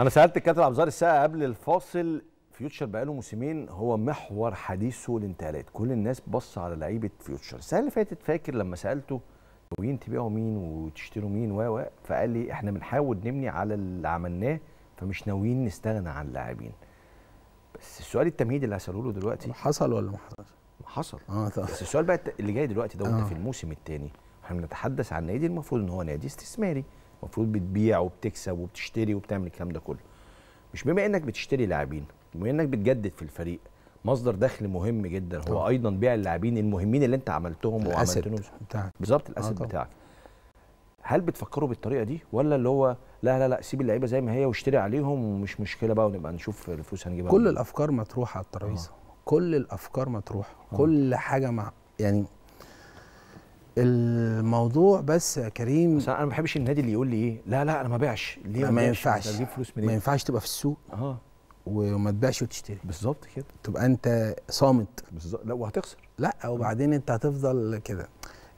انا سالت الكابتن عبد الظاهر الساعه قبل الفاصل فيوتشر بقاله موسمين هو محور حديثه الانتقالات كل الناس بص على لعيبه فيوتشر السنه اللي فاتت فاكر لما سالته وين تبيعوا مين وتشتروا مين و فقال لي احنا بنحاول نبني على اللي عملناه فمش ناويين نستغنى عن اللاعبين بس السؤال التمهيدي اللي هساله له دلوقتي حصل ولا ما حصلش؟ ما حصل اه طبعا بس السؤال بقى اللي جاي دلوقتي ده وانت آه. في الموسم الثاني احنا بنتحدث عن نادي المفروض ان هو نادي استثماري المفروض بتبيع وبتكسب وبتشتري وبتعمل الكلام ده كله مش بما انك بتشتري لاعبين بما انك بتجدد في الفريق مصدر دخل مهم جدا هو طبعا. ايضا بيع اللاعبين المهمين اللي انت عملتهم وعملتهم بالظبط الاسد آه بتاعك هل بتفكروا بالطريقه دي ولا اللي هو لا لا لا سيب اللعيبه زي ما هي واشتري عليهم ومش مشكله بقى ونبقى نشوف الفلوس هنجيبها كل الافكار مطروحه على الترابيزه آه. كل الافكار مطروحه آه. كل حاجه مع يعني الموضوع بس يا كريم بس انا ما بحبش النادي اللي يقول لي ايه لا لا انا ما بيعش ليه ما, ما ينفعش فلوس منين ما ينفعش تبقى في السوق اه وما تبيعش وتشتري بالظبط كده تبقى انت صامت بالظبط لا وهتخسر لا وبعدين انت هتفضل كده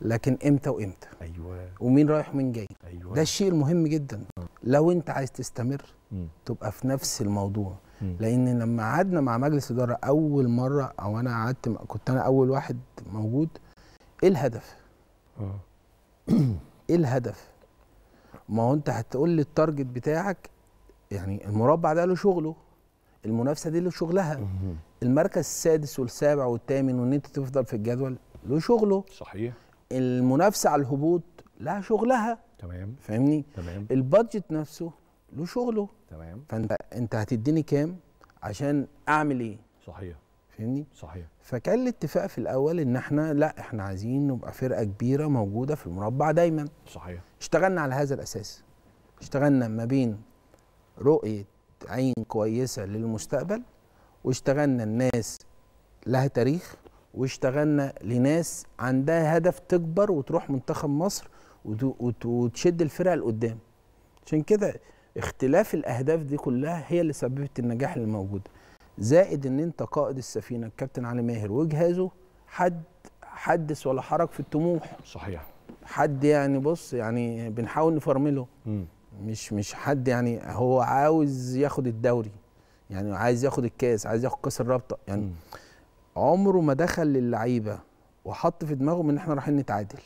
لكن امتى وامتى ايوه ومين رايح ومين جاي أيوة. ده الشيء المهم جدا م. أه. لو انت عايز تستمر م. تبقى في نفس الموضوع م. لان لما قعدنا مع مجلس اداره اول مره او انا قعدت كنت انا اول واحد موجود ايه الهدف اه. ايه الهدف ما هو انت هتقول لي التارجت بتاعك يعني المربع ده له شغله المنافسه دي له شغلها المركز السادس والسابع والثامن وان انت تفضل في الجدول له شغله صحيح المنافسه على الهبوط لها شغلها تمام فاهمني تمام البادجت نفسه له شغله تمام فانت انت هتديني كام عشان اعمل ايه صحيح فاهمني صحيح فكان الاتفاق في الاول ان احنا لا احنا عايزين نبقى فرقه كبيره موجوده في المربع دايما صحيح اشتغلنا على هذا الاساس اشتغلنا ما بين رؤيه عين كويسه للمستقبل واشتغلنا الناس لها تاريخ واشتغلنا لناس عندها هدف تكبر وتروح منتخب مصر وتشد الفرقه لقدام عشان كده اختلاف الاهداف دي كلها هي اللي سببت النجاح اللي موجود زائد ان انت قائد السفينه الكابتن علي ماهر وجهازه حد حدث ولا حرج في الطموح صحيح حد يعني بص يعني بنحاول نفرمله م. مش مش حد يعني هو عاوز ياخد الدوري يعني عايز ياخد الكاس عايز ياخد كاس الرابطه يعني م. عمره ما دخل للعيبه وحط في دماغهم ان احنا رايحين نتعادل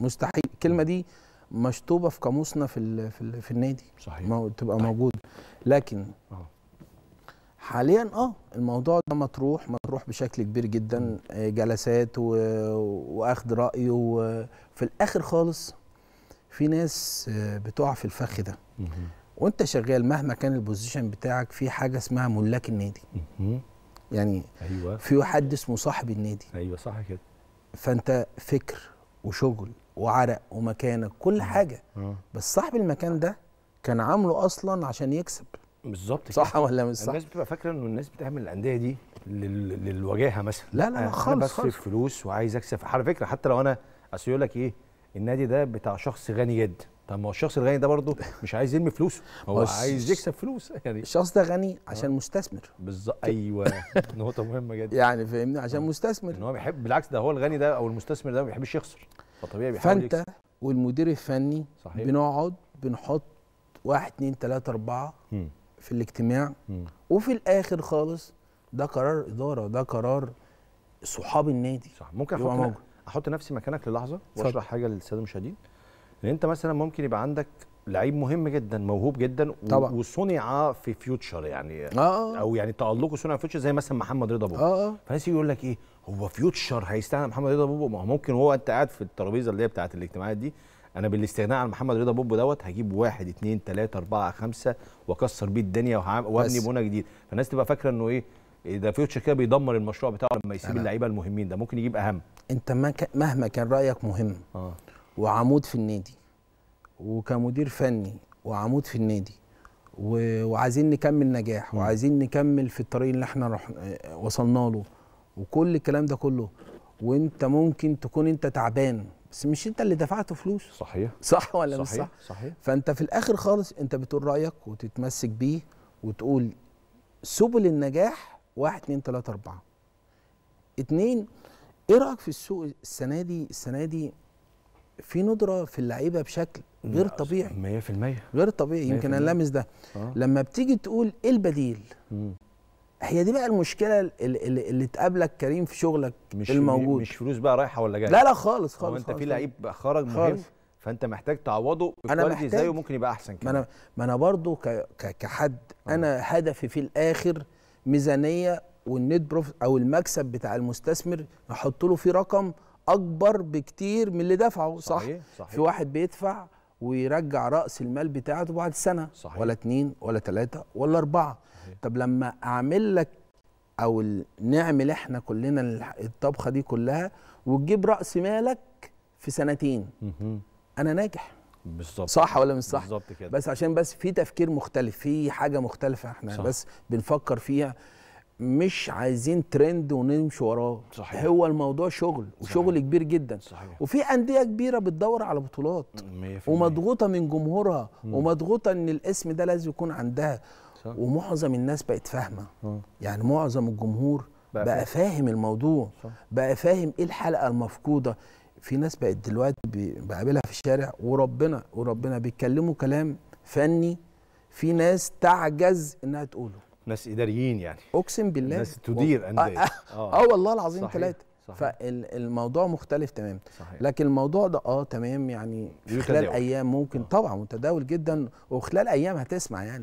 مستحيل الكلمه دي مشطوبه في قاموسنا في في, في النادي صحيح تبقى طيب. موجوده لكن أوه. حاليا اه الموضوع ده مطروح مطروح بشكل كبير جدا آه، جلسات و... واخد راي وفي الاخر خالص في ناس آه، بتقع في الفخ ده وانت شغال مهما كان البوزيشن بتاعك في حاجه اسمها ملاك النادي يعني أيوة. في حد اسمه صاحب النادي ايوه صح كده فانت فكر وشغل وعرق ومكانك كل حاجه آه. بس صاحب المكان ده كان عامله اصلا عشان يكسب بالظبط صح ولا مش صح؟ الناس بتبقى فاكره انه الناس بتعمل الانديه دي لل... للوجاهه مثلا لا لا لا خالص بصرف فلوس وعايز اكسب على فكره حتى لو انا اصل يقول لك ايه النادي ده بتاع شخص غني جدا طب ما هو الشخص الغني ده برضه مش عايز يرمي فلوسه هو عايز يكسب فلوس يعني الشخص ده غني آه. عشان آه. مستثمر بالظبط ايوه نقطه مهمه جدا يعني فاهمني عشان آه. مستثمر ان هو بيحب بالعكس ده هو الغني ده او المستثمر ده ما بيحبش يخسر فطبيعي بيحاول فانت يكسر. والمدير الفني صحيح. بنقعد بنحط واحد اثنين ثلاثة اربعه في الاجتماع م. وفي الاخر خالص ده قرار اداره ده قرار صحاب النادي صح ممكن احط احط نفسي مكانك للحظه واشرح حاجه للساده المشاهدين ان انت مثلا ممكن يبقى عندك لعيب مهم جدا موهوب جدا طبعا وصنع في فيوتشر يعني آه،, آه. او يعني تالقه صنع في فيوتشر زي مثلا محمد رضا بوبو آه،, آه. فناس يقول لك ايه هو فيوتشر هيستعمل محمد رضا بوبو ما هو ممكن هو انت قاعد في الترابيزه اللي هي بتاعت الاجتماعات دي انا بالاستغناء عن محمد رضا بوبو دوت هجيب واحد اثنين ثلاثه اربعه خمسه واكسر بيه الدنيا وابني بونه جديد فالناس تبقى فاكره انه ايه ده فيوتشر كده بيدمر المشروع بتاعه لما يسيب اللعيبه المهمين ده ممكن يجيب اهم انت مهما كان رايك مهم آه. وعمود في النادي وكمدير فني وعمود في النادي و... وعايزين نكمل نجاح وعايزين نكمل في الطريق اللي احنا رح... وصلنا له وكل الكلام ده كله وانت ممكن تكون انت تعبان بس مش انت اللي دفعت فلوس صحيح صح ولا صحيح. مش صح صحيح فانت في الاخر خالص انت بتقول رايك وتتمسك بيه وتقول سبل النجاح واحد اتنين تلاته اربعه اتنين ايه رايك في السوق السنه دي السنه دي في ندره في اللعيبه بشكل غير طبيعي 100% غير طبيعي يمكن انا لامس ده آه. لما بتيجي تقول ايه البديل مم. هي دي بقى المشكله اللي, اللي تقابلك كريم في شغلك مش الموجود مش فلوس بقى رايحه ولا جايه لا لا خالص خالص انت في لعيب خرج مهم فانت محتاج تعوضه بكواليتي زيه ممكن يبقى احسن كده ما انا ما انا برضه كحد آه. انا هدفي في الاخر ميزانيه والنت بروف او المكسب بتاع المستثمر احط له فيه رقم اكبر بكتير من اللي دفعه صح, صحيح. صحيح. في واحد بيدفع ويرجع راس المال بتاعته بعد سنه صحيح. ولا اتنين ولا تلاته ولا اربعه صحيح. طب لما اعمل لك او نعمل احنا كلنا الطبخه دي كلها وتجيب راس مالك في سنتين مه. انا ناجح بالظبط صح ولا مش صح بالظبط كده بس عشان بس في تفكير مختلف في حاجه مختلفه احنا صح. بس بنفكر فيها مش عايزين ترند ونمشي وراه صحيح. هو الموضوع شغل وشغل صحيح. كبير جدا صحيح. وفي انديه كبيره بتدور على بطولات ومضغوطه من جمهورها ومضغوطه ان الاسم ده لازم يكون عندها صح. ومعظم الناس بقت فاهمه آه. يعني معظم الجمهور بقى, بقى فاهم الموضوع صح. بقى فاهم ايه الحلقه المفقوده في ناس بقت دلوقتي بقابلها في الشارع وربنا وربنا بيتكلموا كلام فني في ناس تعجز انها تقوله ناس اداريين يعني اقسم بالله ناس تدير انديه آه،, آه. آه. اه, والله العظيم ثلاثه فالموضوع مختلف تماما لكن الموضوع ده اه تمام يعني في خلال ايام ممكن طبعا متداول جدا وخلال ايام هتسمع يعني